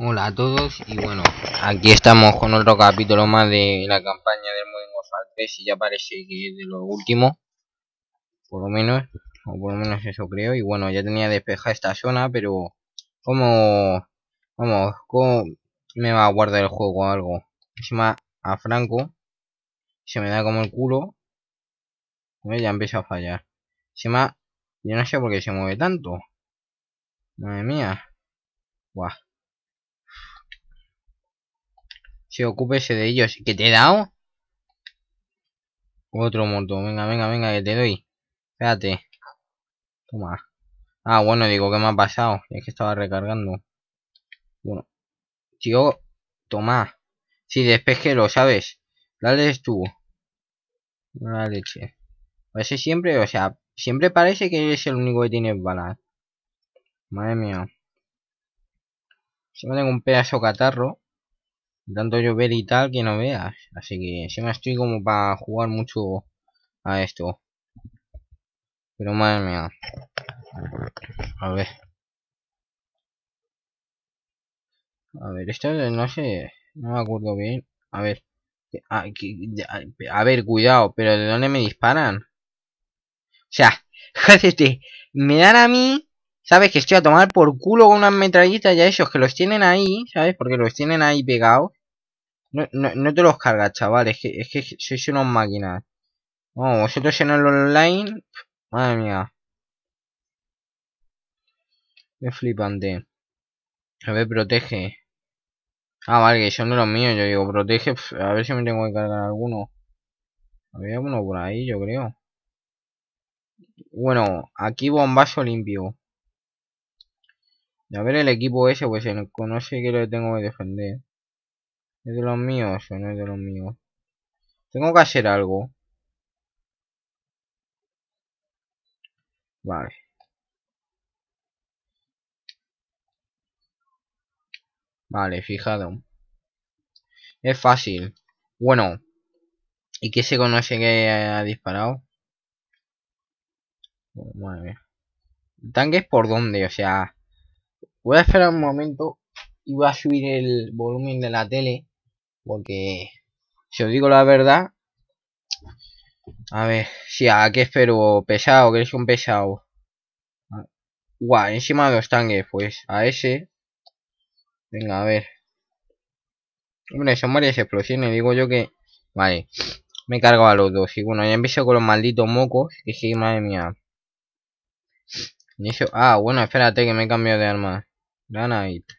Hola a todos y bueno, aquí estamos con otro capítulo más de la campaña del Modern 3 y ya parece que es de lo último, por lo menos, o por lo menos eso creo, y bueno, ya tenía despejada esta zona, pero como, vamos, como me va a guardar el juego o algo? Encima a Franco se me da como el culo, ya empieza a fallar, encima yo no sé por qué se mueve tanto, madre mía, guau. se ocúpese de ellos. ¿Qué te he dado? Otro montón. Venga, venga, venga, que te doy. Espérate. Toma. Ah, bueno, digo, ¿qué me ha pasado? Es que estaba recargando. Bueno. Tío, toma. Si despeje lo ¿sabes? Dale tú. La leche. Parece siempre, o sea, siempre parece que es el único que tiene balas. Madre mía. Se me tengo un pedazo catarro tanto ver y tal que no veas. Así que me estoy como para jugar mucho a esto. Pero madre mía. A ver. A ver, esto no sé. No me acuerdo bien. A ver. Ah, a, a ver, cuidado. Pero ¿de dónde me disparan? O sea, este, me dan a mí ¿Sabes? Que estoy a tomar por culo con unas metralletas ya a ellos que los tienen ahí, ¿sabes? Porque los tienen ahí pegados. No, no, no te los cargas, chaval. Es que, es que sois unos máquinas. Oh, vosotros en el online... Madre mía. Qué flipante. A ver, protege. Ah, vale, que son de los míos. Yo digo, protege. a ver si me tengo que cargar alguno. Había uno por ahí, yo creo. Bueno, aquí bombazo limpio. a ver el equipo ese, pues no conoce que lo tengo que defender. Es de los míos, o no es de los míos. Tengo que hacer algo. Vale. Vale, fijado. Es fácil. Bueno. ¿Y qué se conoce que ha disparado? Oh, ¿El tanque es por dónde? O sea... Voy a esperar un momento y voy a subir el volumen de la tele porque, si os digo la verdad, a ver, si sí, a qué espero, pesado, que es un pesado. Guau, encima de los tanques, pues a ese. Venga, a ver. Hombre, son varias explosiones, digo yo que. Vale, me cargo a los dos. Y bueno, ya empiezo con los malditos mocos. Que sí, madre mía. Y eso... Ah, bueno, espérate que me he cambiado de arma. Granite.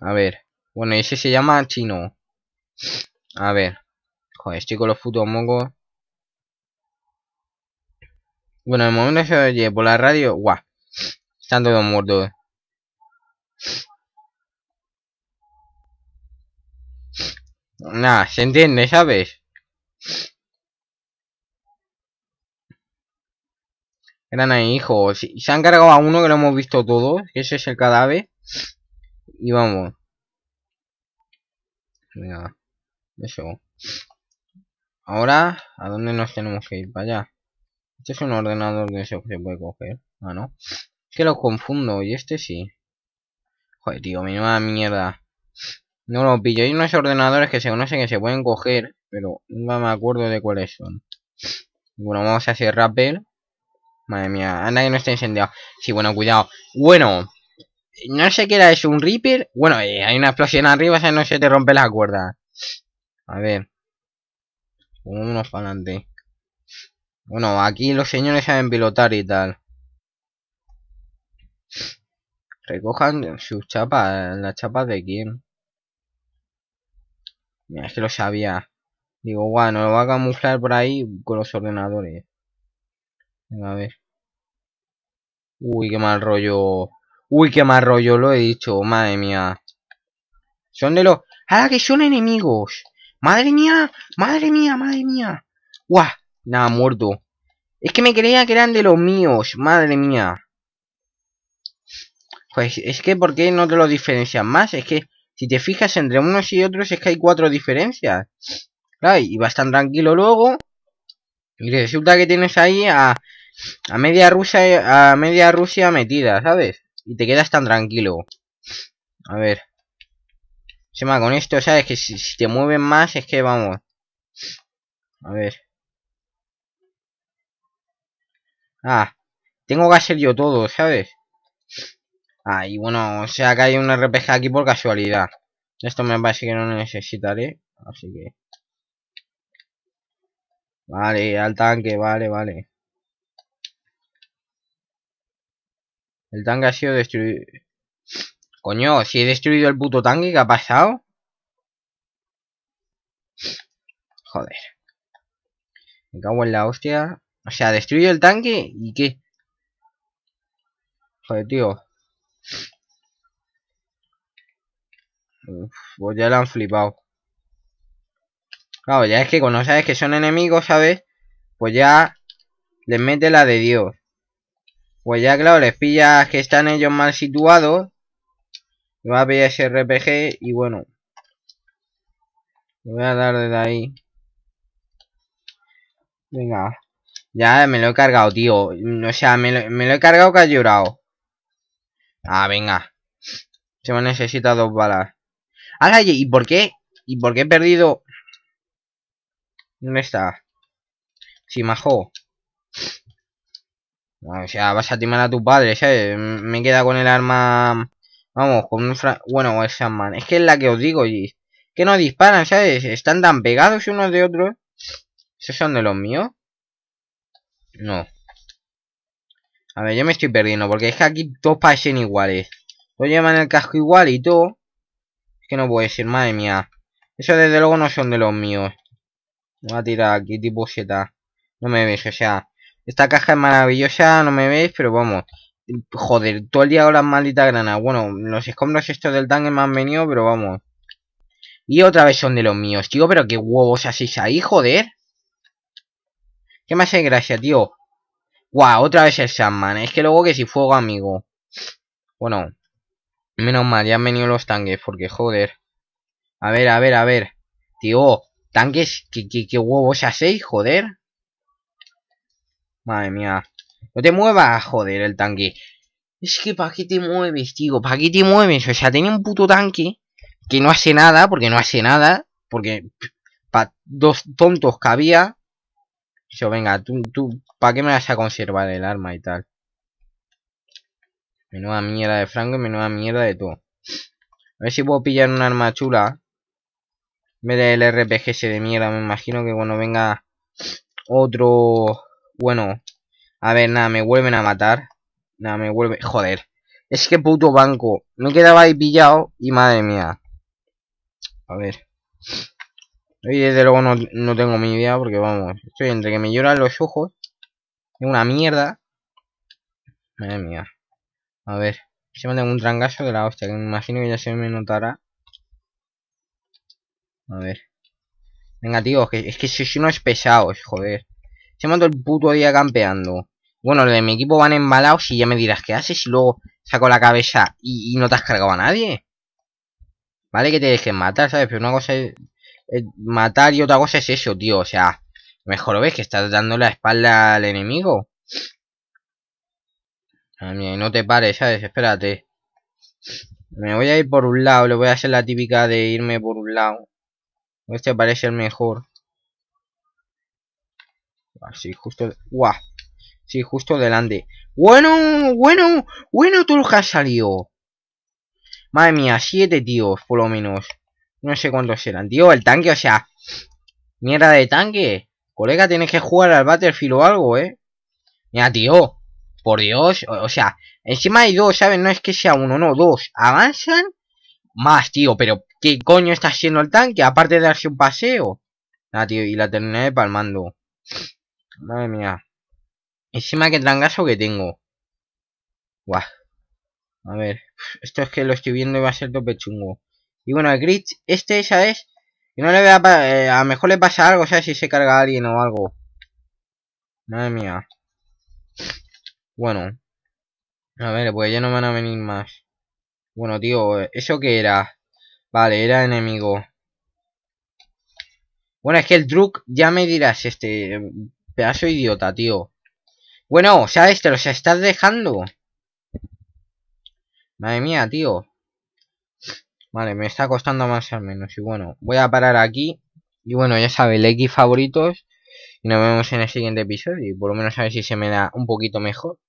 A ver. Bueno, ese se llama chino. A ver. Joder, estoy con los putos mongos. Bueno, de momento se oye por la radio. Guau. Están todos muertos. Nada, se entiende, ¿sabes? Eran ahí, hijos. Se han cargado a uno que lo hemos visto todos. Ese es el cadáver. Y vamos eso. Ahora, ¿a dónde nos tenemos que ir? Para allá. Este es un ordenador de esos que se puede coger. Ah, no. Es que lo confundo y este sí. Joder, tío, mi nueva mierda. No lo pillo. Hay unos ordenadores que se conocen que se pueden coger, pero nunca me acuerdo de cuáles son. Bueno, vamos a hacer rappel. Madre mía, anda que no está encendido Sí, bueno, cuidado. Bueno, no sé qué era eso, un Reaper. Bueno, eh, hay una explosión arriba, o no se te rompe la cuerda. A ver. unos para adelante. Bueno, aquí los señores saben pilotar y tal. Recojan sus chapas, las chapas de quién. Mira, es que lo sabía. Digo, bueno, lo va a camuflar por ahí con los ordenadores. Venga, a ver. Uy, qué mal rollo. Uy, qué amarro, yo lo he dicho, madre mía. Son de los... Ah, que son enemigos! ¡Madre mía! ¡Madre mía! ¡Madre mía! ¡Guau! Nada, muerto. Es que me creía que eran de los míos, madre mía. Pues es que, ¿por qué no te lo diferencian más? Es que, si te fijas entre unos y otros, es que hay cuatro diferencias. Claro, y vas tan tranquilo luego. Y resulta que tienes ahí a, a media Rusia, a media Rusia metida, ¿sabes? y te quedas tan tranquilo. A ver. Se va con esto sabes que si, te mueven más es que vamos. A ver. Ah, tengo que hacer yo todo, ¿sabes? Ah, y bueno, o sea que hay un RPG aquí por casualidad. Esto me parece que no necesitaré, así que... Vale, al tanque, vale, vale. El tanque ha sido destruido. Coño, si he destruido el puto tanque, ¿qué ha pasado? Joder. Me cago en la hostia. O sea, destruido el tanque y qué. Joder, tío. pues ya la han flipado. Claro, ya es que cuando sabes que son enemigos, ¿sabes? Pues ya les mete la de Dios. Pues ya claro, les pilla que están ellos mal situados. Le voy a pillar ese RPG y bueno. Le voy a dar desde ahí. Venga. Ya me lo he cargado, tío. O sea, me lo, he cargado que ha llorado. Ah, venga. Se me necesita dos balas. Ah, ¿y por qué? ¿Y por qué he perdido? ¿Dónde está? Si sí, majo. O ah, sea, vas a timar a tu padre, ¿sabes? Eh, me queda con el arma... Vamos, con un... Fra... Bueno, esa man. Es que es la que os digo, y Que no disparan, ¿sabes? Eh, están tan pegados unos de otros. ¿Esos son de los míos? No. A ver, yo me estoy perdiendo. Porque es que aquí todos parecen iguales. Todos llevan el casco igual y todo. Es que no puede ser, madre mía. Eso desde luego no son de los míos. Me voy a tirar aquí tipo Z. No me ves, o sea... Esta caja es maravillosa, no me veis, pero vamos. Joder, todo el día las malditas grana. Bueno, los escombros estos del tanque me han venido, pero vamos. Y otra vez son de los míos, tío. Pero qué huevos hacéis ahí, joder. ¿Qué más hay gracia, tío? Guau, otra vez el Sandman. Es que luego que si fuego, amigo. Bueno. Menos mal, ya han venido los tanques, porque joder. A ver, a ver, a ver. Tío, tanques, ¿qué, qué, qué huevos hacéis, joder? Madre mía. No te muevas, joder, el tanque. Es que ¿para qué te mueves, tío? ¿Para qué te mueves? O sea, tenía un puto tanque que no hace nada, porque no hace nada. Porque dos tontos que había. Yo, venga, tú, tú, ¿para qué me vas a conservar el arma y tal? Menuda mierda de Franco y menuda mierda de todo. A ver si puedo pillar un arma chula. En vez del RPG ese de mierda, me imagino que cuando venga otro bueno, a ver, nada, me vuelven a matar. Nada, me vuelve... Joder. Es que puto banco. Me quedaba ahí pillado y madre mía. A ver. Y desde luego no, no tengo ni idea porque vamos. Estoy entre que me lloran los ojos. Es una mierda. Madre mía. A ver. Se me tengo un trangazo de la hostia que me imagino que ya se me notará. A ver. Venga, tío, que, es que si no es pesado joder. Se el puto día campeando. Bueno, los de mi equipo van embalados y ya me dirás qué haces y luego saco la cabeza y, no te has cargado a nadie. Vale que te dejen matar, ¿sabes? Pero una cosa es eh, matar y otra cosa es eso, tío. O sea, mejor ves que estás dando la espalda al enemigo. a no te pares, ¿sabes? Espérate. Me voy a ir por un lado, le voy a hacer la típica de irme por un lado. Este parece el mejor. Así, ah, justo... ¡Guau! Sí, justo delante. Bueno, bueno, bueno tú lo has salido. Madre mía, siete tíos, por lo menos. No sé cuántos serán. Tío, el tanque, o sea... Mierda de tanque. Colega, tienes que jugar al Battlefield o algo, ¿eh? Mira, tío. Por Dios. O, sea, encima hay dos, ¿sabes? No es que sea uno, no, dos. Avanzan más, tío. Pero, ¿qué coño está haciendo el tanque? Aparte de darse un paseo. Ah, tío, y la terminé palmando. Madre mía. Encima que trangazo que tengo. Guau. A ver. Esto es que lo estoy viendo y va a ser tope chungo. Y bueno, el grid, este, ¿sabes? Y no le vea... Eh, a lo mejor le pasa algo, sea Si se carga alguien o algo. Madre mía. Bueno. A ver, pues ya no van a venir más. Bueno, tío, ¿eso qué era? Vale, era enemigo. Bueno, es que el truc ya me dirás este... Pedazo idiota, tío. Bueno, sea este los estás dejando. Madre mía, tío. Vale, me está costando más al menos. Y bueno, voy a parar aquí. Y bueno, ya sabes, el X favoritos. Y nos vemos en el siguiente episodio. Y por lo menos a ver si se me da un poquito mejor.